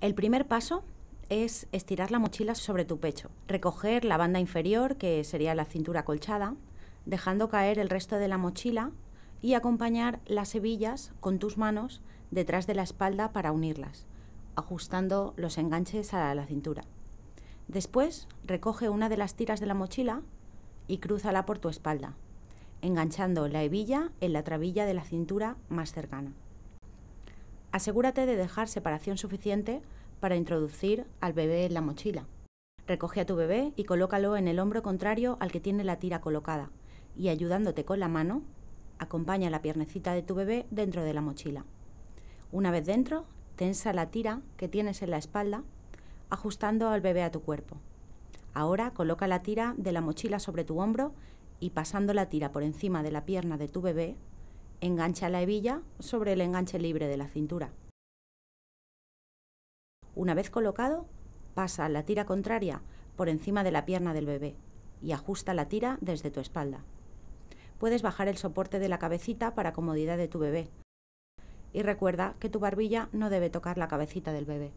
El primer paso es estirar la mochila sobre tu pecho, recoger la banda inferior, que sería la cintura colchada, dejando caer el resto de la mochila y acompañar las hebillas con tus manos detrás de la espalda para unirlas, ajustando los enganches a la cintura. Después, recoge una de las tiras de la mochila y crúzala por tu espalda, enganchando la hebilla en la trabilla de la cintura más cercana. Asegúrate de dejar separación suficiente para introducir al bebé en la mochila. Recoge a tu bebé y colócalo en el hombro contrario al que tiene la tira colocada y ayudándote con la mano, acompaña la piernecita de tu bebé dentro de la mochila. Una vez dentro, tensa la tira que tienes en la espalda, ajustando al bebé a tu cuerpo. Ahora coloca la tira de la mochila sobre tu hombro y pasando la tira por encima de la pierna de tu bebé, Engancha la hebilla sobre el enganche libre de la cintura. Una vez colocado, pasa la tira contraria por encima de la pierna del bebé y ajusta la tira desde tu espalda. Puedes bajar el soporte de la cabecita para comodidad de tu bebé. Y recuerda que tu barbilla no debe tocar la cabecita del bebé.